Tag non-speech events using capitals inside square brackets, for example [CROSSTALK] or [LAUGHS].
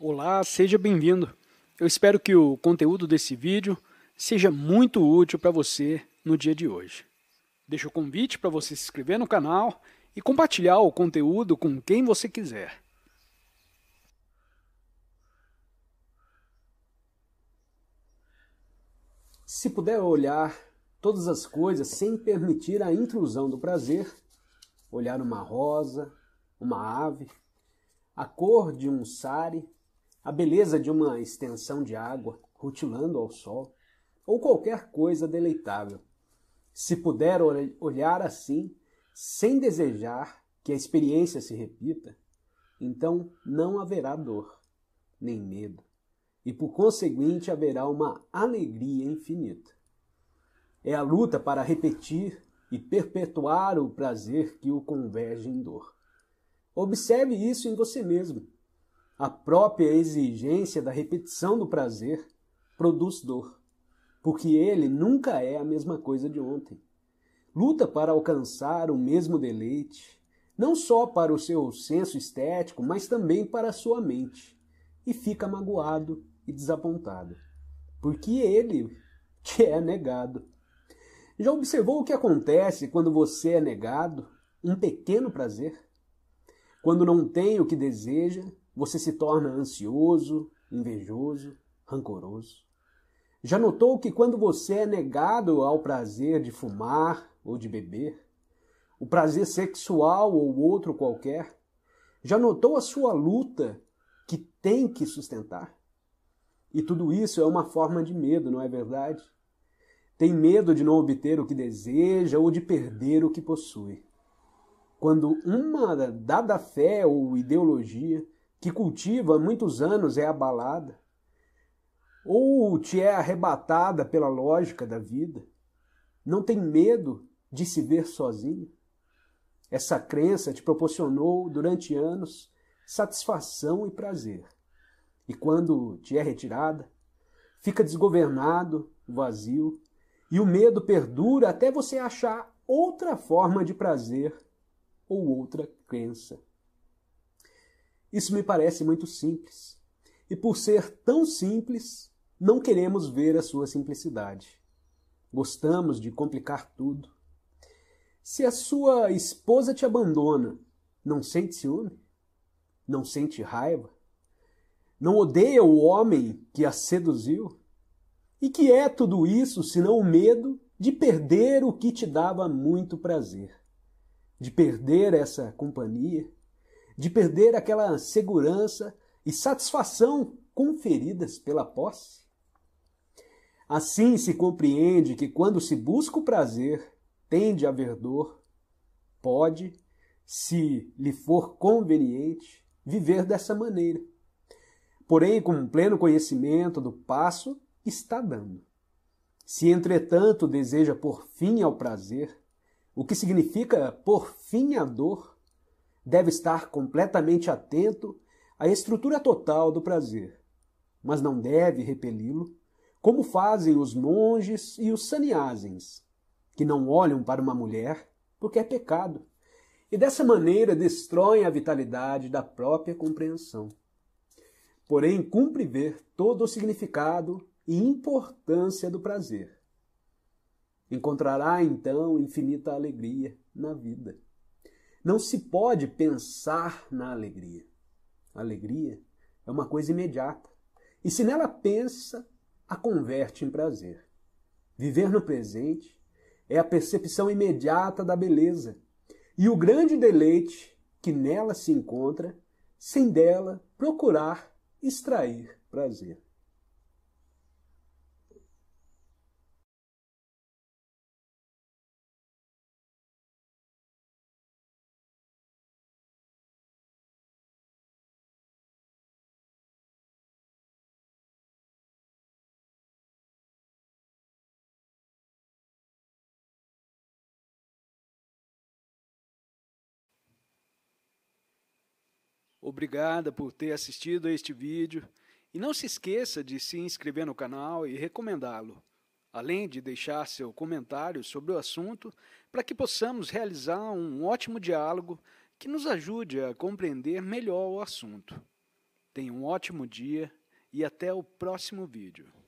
Olá, seja bem-vindo. Eu espero que o conteúdo desse vídeo seja muito útil para você no dia de hoje. Deixo o convite para você se inscrever no canal e compartilhar o conteúdo com quem você quiser. Se puder olhar todas as coisas sem permitir a intrusão do prazer, olhar uma rosa, uma ave, a cor de um sari, a beleza de uma extensão de água rutilando ao sol, ou qualquer coisa deleitável. Se puder olhar assim, sem desejar que a experiência se repita, então não haverá dor, nem medo, e por conseguinte haverá uma alegria infinita. É a luta para repetir e perpetuar o prazer que o converge em dor. Observe isso em você mesmo a própria exigência da repetição do prazer produz dor, porque ele nunca é a mesma coisa de ontem. Luta para alcançar o mesmo deleite, não só para o seu senso estético, mas também para a sua mente, e fica magoado e desapontado, porque ele [LAUGHS] te é negado. Já observou o que acontece quando você é negado um pequeno prazer? Quando não tem o que deseja, você se torna ansioso, invejoso, rancoroso. Já notou que quando você é negado ao prazer de fumar ou de beber, o prazer sexual ou outro qualquer, já notou a sua luta que tem que sustentar? E tudo isso é uma forma de medo, não é verdade? Tem medo de não obter o que deseja ou de perder o que possui. Quando uma dada fé ou ideologia que cultiva há muitos anos é abalada, ou te é arrebatada pela lógica da vida, não tem medo de se ver sozinho. Essa crença te proporcionou durante anos satisfação e prazer. E quando te é retirada, fica desgovernado, vazio, e o medo perdura até você achar outra forma de prazer ou outra crença. Isso me parece muito simples. E por ser tão simples, não queremos ver a sua simplicidade. Gostamos de complicar tudo. Se a sua esposa te abandona, não sente ciúme? Não sente raiva? Não odeia o homem que a seduziu? E que é tudo isso senão o medo de perder o que te dava muito prazer? De perder essa companhia, de perder aquela segurança e satisfação conferidas pela posse? Assim se compreende que quando se busca o prazer, tende a haver dor, pode, se lhe for conveniente, viver dessa maneira. Porém, com pleno conhecimento do passo, está dando. Se, entretanto, deseja por fim ao prazer, o que significa por fim à dor, deve estar completamente atento à estrutura total do prazer, mas não deve repeli-lo, como fazem os monges e os saniasins, que não olham para uma mulher porque é pecado, e dessa maneira destroem a vitalidade da própria compreensão. Porém, cumpre ver todo o significado e importância do prazer. Encontrará então infinita alegria na vida. Não se pode pensar na alegria. A alegria é uma coisa imediata. E se nela pensa, a converte em prazer. Viver no presente é a percepção imediata da beleza e o grande deleite que nela se encontra, sem dela procurar extrair prazer. Obrigada por ter assistido a este vídeo e não se esqueça de se inscrever no canal e recomendá-lo, além de deixar seu comentário sobre o assunto para que possamos realizar um ótimo diálogo que nos ajude a compreender melhor o assunto. Tenha um ótimo dia e até o próximo vídeo.